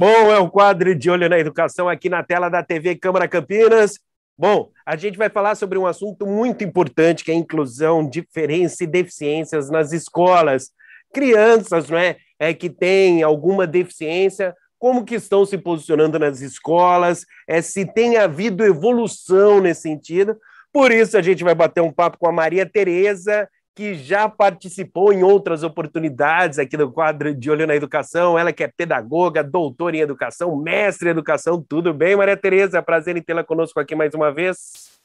Bom, é o quadro de Olho na Educação aqui na tela da TV Câmara Campinas. Bom, a gente vai falar sobre um assunto muito importante que é inclusão, diferença e deficiências nas escolas. Crianças, não é, é que têm alguma deficiência, como que estão se posicionando nas escolas, é, se tem havido evolução nesse sentido. Por isso a gente vai bater um papo com a Maria Tereza, que já participou em outras oportunidades aqui no quadro de Olhando a Educação. Ela que é pedagoga, doutora em educação, mestre em educação. Tudo bem, Maria Tereza? Prazer em tê-la conosco aqui mais uma vez.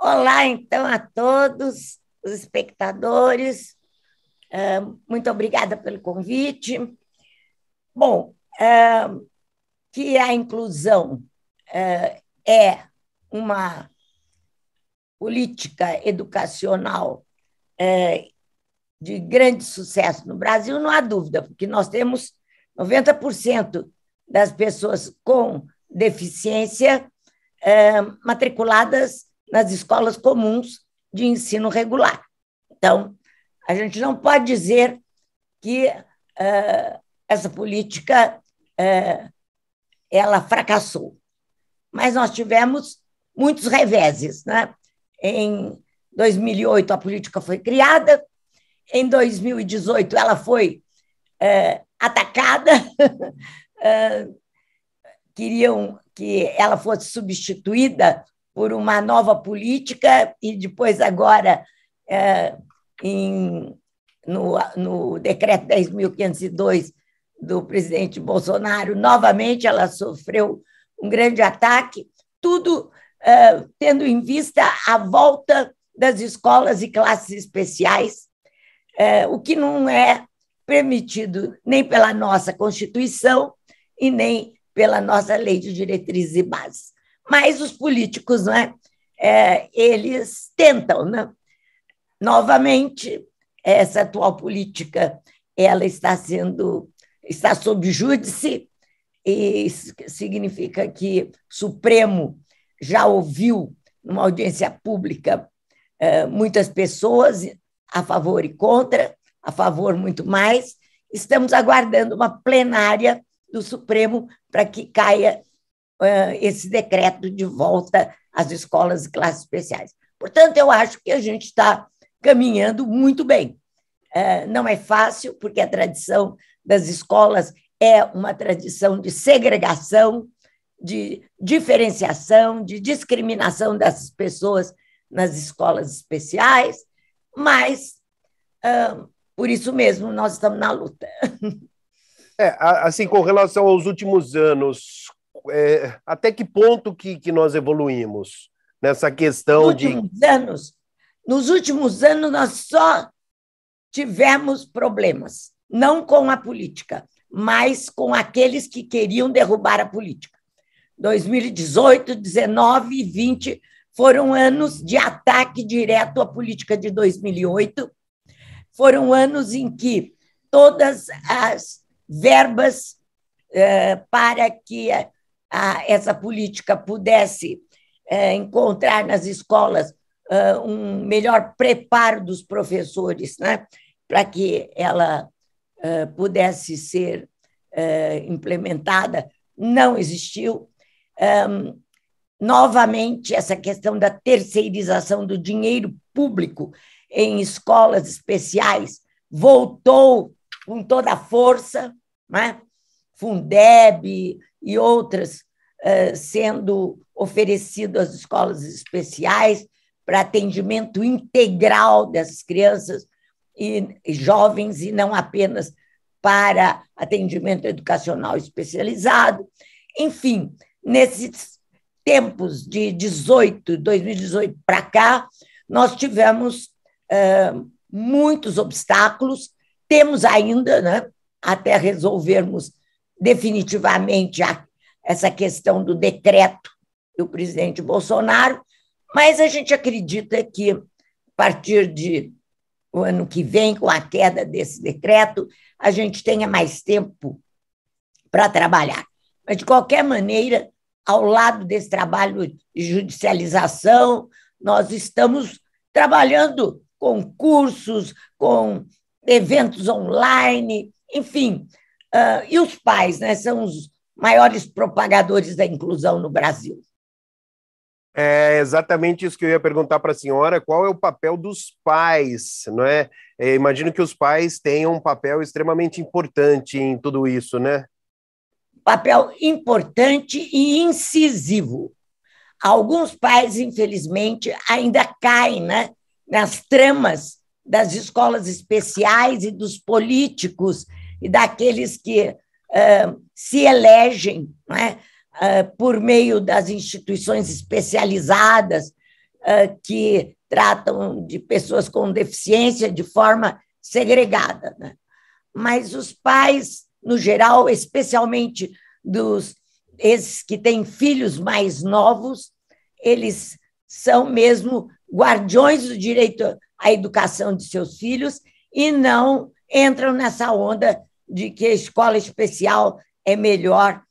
Olá, então, a todos os espectadores. Ah, muito obrigada pelo convite. Bom, ah, que a inclusão ah, é uma política educacional é, de grande sucesso no Brasil, não há dúvida, porque nós temos 90% das pessoas com deficiência é, matriculadas nas escolas comuns de ensino regular. Então, a gente não pode dizer que é, essa política é, ela fracassou, mas nós tivemos muitos reveses, né? Em 2008, a política foi criada, em 2018, ela foi é, atacada, é, queriam que ela fosse substituída por uma nova política, e depois, agora, é, em, no, no decreto 10.502 do presidente Bolsonaro, novamente ela sofreu um grande ataque, tudo tendo em vista a volta das escolas e classes especiais, uh, o que não é permitido nem pela nossa Constituição e nem pela nossa lei de diretrizes e bases. Mas os políticos, não é? É, eles tentam, né? Novamente, essa atual política ela está sendo está sob júdice e significa que o Supremo já ouviu numa audiência pública eh, muitas pessoas a favor e contra, a favor muito mais. Estamos aguardando uma plenária do Supremo para que caia eh, esse decreto de volta às escolas e classes especiais. Portanto, eu acho que a gente está caminhando muito bem. Eh, não é fácil, porque a tradição das escolas é uma tradição de segregação, de diferenciação, de discriminação dessas pessoas nas escolas especiais, mas uh, por isso mesmo nós estamos na luta. É, assim, com relação aos últimos anos, é, até que ponto que, que nós evoluímos nessa questão nos de. Últimos anos, nos últimos anos, nós só tivemos problemas, não com a política, mas com aqueles que queriam derrubar a política. 2018, 19 e 20 foram anos de ataque direto à política de 2008. Foram anos em que todas as verbas eh, para que a, a, essa política pudesse eh, encontrar nas escolas eh, um melhor preparo dos professores, né, para que ela eh, pudesse ser eh, implementada, não existiu. Um, novamente, essa questão da terceirização do dinheiro público em escolas especiais voltou com toda a força, né? Fundeb e outras eh, sendo oferecidas às escolas especiais para atendimento integral dessas crianças e jovens e não apenas para atendimento educacional especializado. Enfim, nesses tempos de 18, 2018 para cá, nós tivemos muitos obstáculos, temos ainda, né, até resolvermos definitivamente a, essa questão do decreto do presidente Bolsonaro, mas a gente acredita que, a partir de o ano que vem, com a queda desse decreto, a gente tenha mais tempo para trabalhar. Mas, de qualquer maneira, ao lado desse trabalho de judicialização, nós estamos trabalhando com cursos, com eventos online, enfim. Uh, e os pais, né? São os maiores propagadores da inclusão no Brasil. É exatamente isso que eu ia perguntar para a senhora: qual é o papel dos pais, não é? Eu é, imagino que os pais tenham um papel extremamente importante em tudo isso, né? papel importante e incisivo. Alguns pais, infelizmente, ainda caem né, nas tramas das escolas especiais e dos políticos e daqueles que uh, se elegem né, uh, por meio das instituições especializadas uh, que tratam de pessoas com deficiência de forma segregada. Né? Mas os pais no geral, especialmente dos esses que têm filhos mais novos, eles são mesmo guardiões do direito à educação de seus filhos e não entram nessa onda de que a escola especial é melhor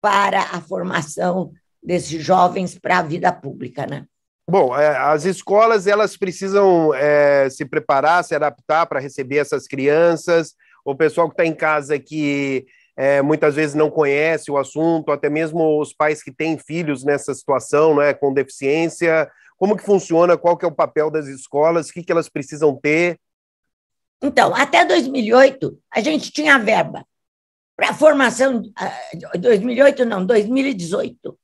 para a formação desses jovens para a vida pública, né? Bom, é, as escolas elas precisam é, se preparar, se adaptar para receber essas crianças o pessoal que está em casa que é, muitas vezes não conhece o assunto, até mesmo os pais que têm filhos nessa situação, né, com deficiência, como que funciona, qual que é o papel das escolas, o que, que elas precisam ter? Então, até 2008, a gente tinha verba para formação, 2008 ah, não, 2018,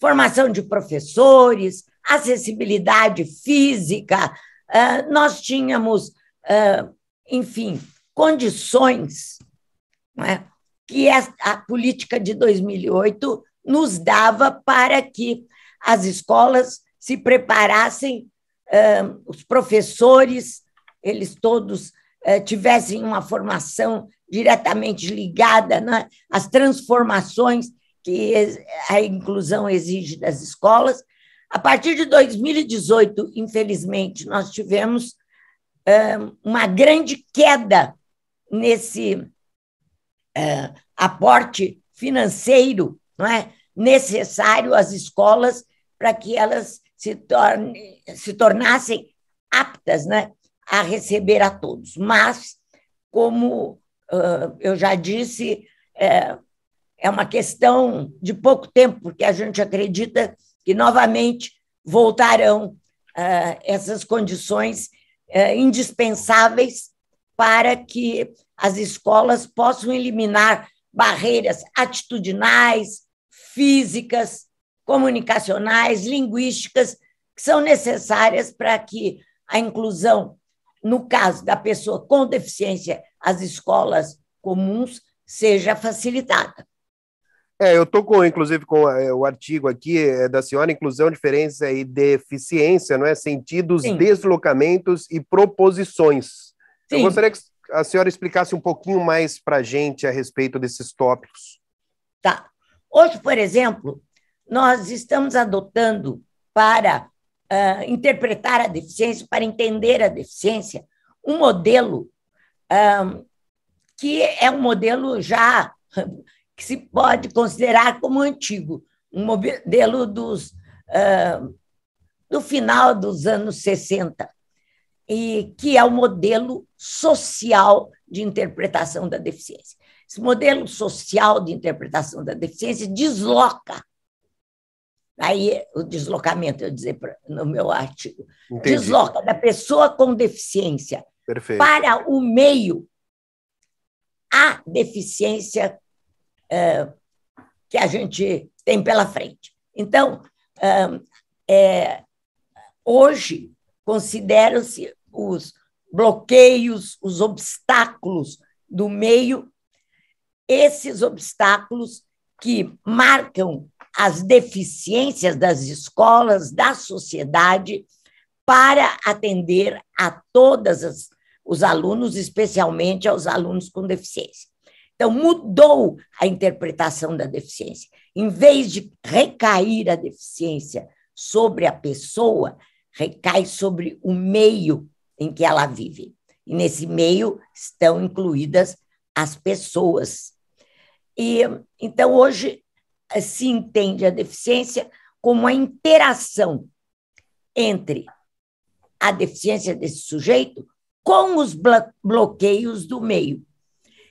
formação de professores, acessibilidade física, ah, nós tínhamos, ah, enfim, condições é? que a política de 2008 nos dava para que as escolas se preparassem, os professores, eles todos tivessem uma formação diretamente ligada né, às transformações que a inclusão exige das escolas. A partir de 2018, infelizmente, nós tivemos uma grande queda nesse é, aporte financeiro não é, necessário às escolas para que elas se, torne, se tornassem aptas né, a receber a todos. Mas, como uh, eu já disse, é, é uma questão de pouco tempo, porque a gente acredita que novamente voltarão uh, essas condições uh, indispensáveis para que as escolas possam eliminar barreiras atitudinais, físicas, comunicacionais, linguísticas, que são necessárias para que a inclusão, no caso da pessoa com deficiência, as escolas comuns, seja facilitada. É, eu estou com, inclusive, com é, o artigo aqui é, da senhora, inclusão, diferença e deficiência, não é? Sentidos, Sim. deslocamentos e proposições. Sim. Eu gostaria que a senhora explicasse um pouquinho mais para a gente a respeito desses tópicos. Tá. Hoje, por exemplo, nós estamos adotando para uh, interpretar a deficiência, para entender a deficiência, um modelo um, ah, que é um modelo já que se pode considerar como antigo, um modelo dos, uh, do final dos anos 60, e que é o modelo social de interpretação da deficiência. Esse modelo social de interpretação da deficiência desloca. Aí o deslocamento, eu dizer no meu artigo, Entendi. desloca da pessoa com deficiência Perfeito. para o meio a deficiência é, que a gente tem pela frente. Então, é, hoje consideram-se os bloqueios, os obstáculos do meio, esses obstáculos que marcam as deficiências das escolas, da sociedade, para atender a todos os alunos, especialmente aos alunos com deficiência. Então, mudou a interpretação da deficiência. Em vez de recair a deficiência sobre a pessoa, recai sobre o meio em que ela vive. E nesse meio estão incluídas as pessoas. E então hoje se entende a deficiência como a interação entre a deficiência desse sujeito com os bloqueios do meio.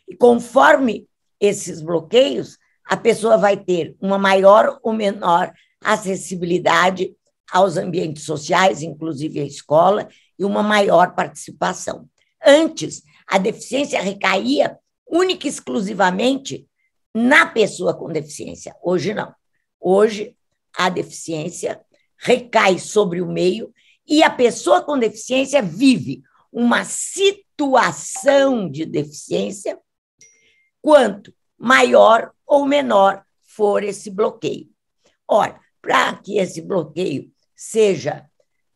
E conforme esses bloqueios, a pessoa vai ter uma maior ou menor acessibilidade aos ambientes sociais, inclusive à escola, e uma maior participação. Antes, a deficiência recaía única e exclusivamente na pessoa com deficiência. Hoje não. Hoje a deficiência recai sobre o meio e a pessoa com deficiência vive uma situação de deficiência quanto maior ou menor for esse bloqueio. Ora, para que esse bloqueio seja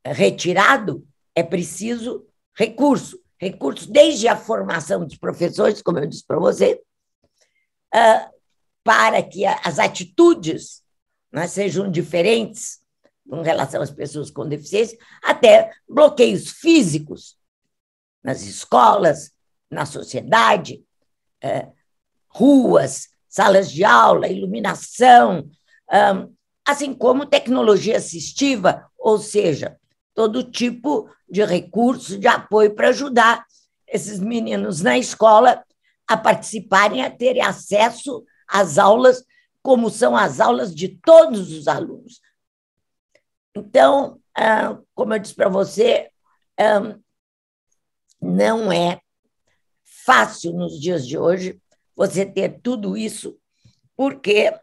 retirado, é preciso recurso, recursos desde a formação dos professores, como eu disse para você, ah, para que as atitudes né, sejam diferentes em relação às pessoas com deficiência, até bloqueios físicos nas escolas, na sociedade, eh, ruas, salas de aula, iluminação, um, ah, assim como tecnologia assistiva, ou seja, todo tipo de recurso, de apoio para ajudar esses meninos na escola a participarem, a terem acesso às aulas, como são as aulas de todos os alunos. Então, ah, como eu disse para você, ah, não é fácil nos dias de hoje você ter tudo isso, porque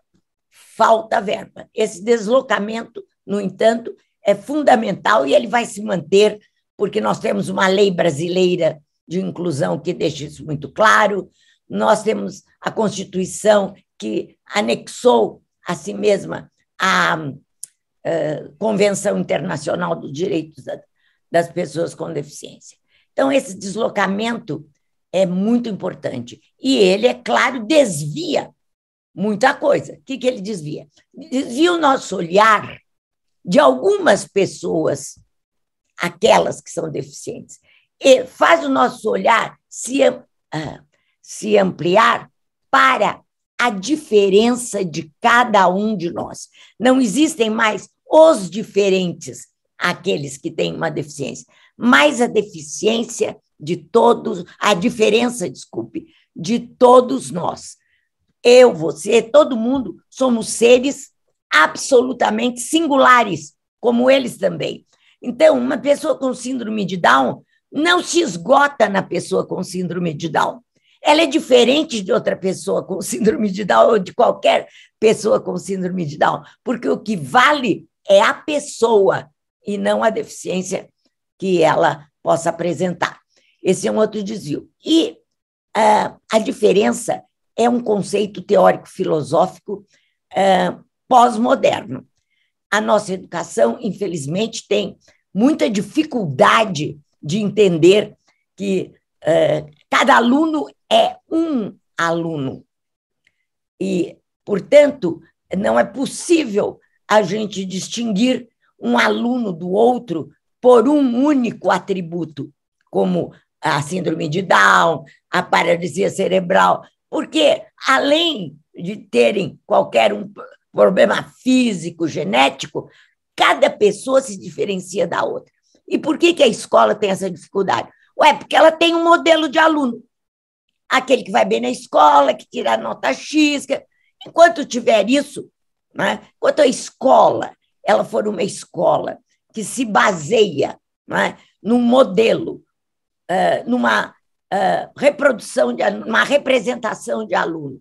falta verba. Esse deslocamento, no entanto, é fundamental e ele vai se manter, porque nós temos uma lei brasileira de inclusão que deixa isso muito claro, nós temos a Constituição que anexou a si mesma a, a eh, Convenção Internacional dos Direitos das Pessoas com Deficiência. Então, esse deslocamento é muito importante. E ele, é claro, desvia muita coisa. O que, que ele desvia? Desvia o nosso olhar de algumas pessoas, aquelas que são deficientes, e faz o nosso olhar se, ah, se ampliar para a diferença de cada um de nós. Não existem mais os diferentes, aqueles que têm uma deficiência, mas a deficiência de todos, a diferença, desculpe, de todos nós. Eu, você, todo mundo somos seres absolutamente singulares, como eles também. Então, uma pessoa com síndrome de Down não se esgota na pessoa com síndrome de Down. Ela é diferente de outra pessoa com síndrome de Down ou de qualquer pessoa com síndrome de Down, porque o que vale é a pessoa e não a deficiência que ela possa apresentar. Esse é um outro desvio. E uh, a diferença é um conceito teórico-filosófico uh, pós-moderno. A nossa educação, infelizmente, tem muita dificuldade de entender que uh, cada aluno é um aluno. E, portanto, não é possível a gente distinguir um aluno do outro por um único atributo, como a síndrome de Down, a paralisia cerebral, porque além de terem qualquer um problema físico, genético, cada pessoa se diferencia da outra. E por que, que a escola tem essa dificuldade? Ué, porque ela tem um modelo de aluno. Aquele que vai bem na escola, que tira nota X. Que... Enquanto tiver isso, né? enquanto a escola ela for uma escola que se baseia né, num modelo, uh, numa uh, reprodução, de, uma representação de aluno,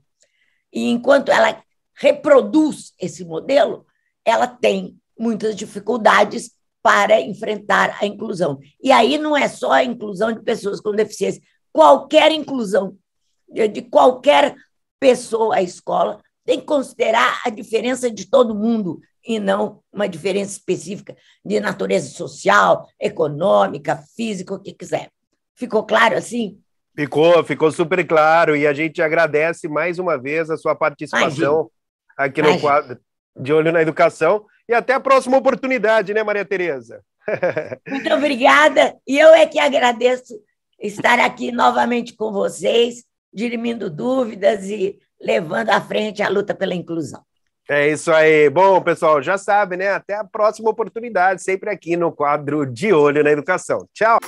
e enquanto ela reproduz esse modelo, ela tem muitas dificuldades para enfrentar a inclusão. E aí não é só a inclusão de pessoas com deficiência, qualquer inclusão de qualquer pessoa à escola tem que considerar a diferença de todo mundo e não uma diferença específica de natureza social, econômica, física, o que quiser. Ficou claro assim? Ficou, ficou super claro e a gente agradece mais uma vez a sua participação. Imagina aqui no Ai. quadro de Olho na Educação. E até a próxima oportunidade, né, Maria Tereza? Muito obrigada. E eu é que agradeço estar aqui novamente com vocês, dirimindo dúvidas e levando à frente a luta pela inclusão. É isso aí. Bom, pessoal, já sabe, né? Até a próxima oportunidade, sempre aqui no quadro De Olho na Educação. Tchau!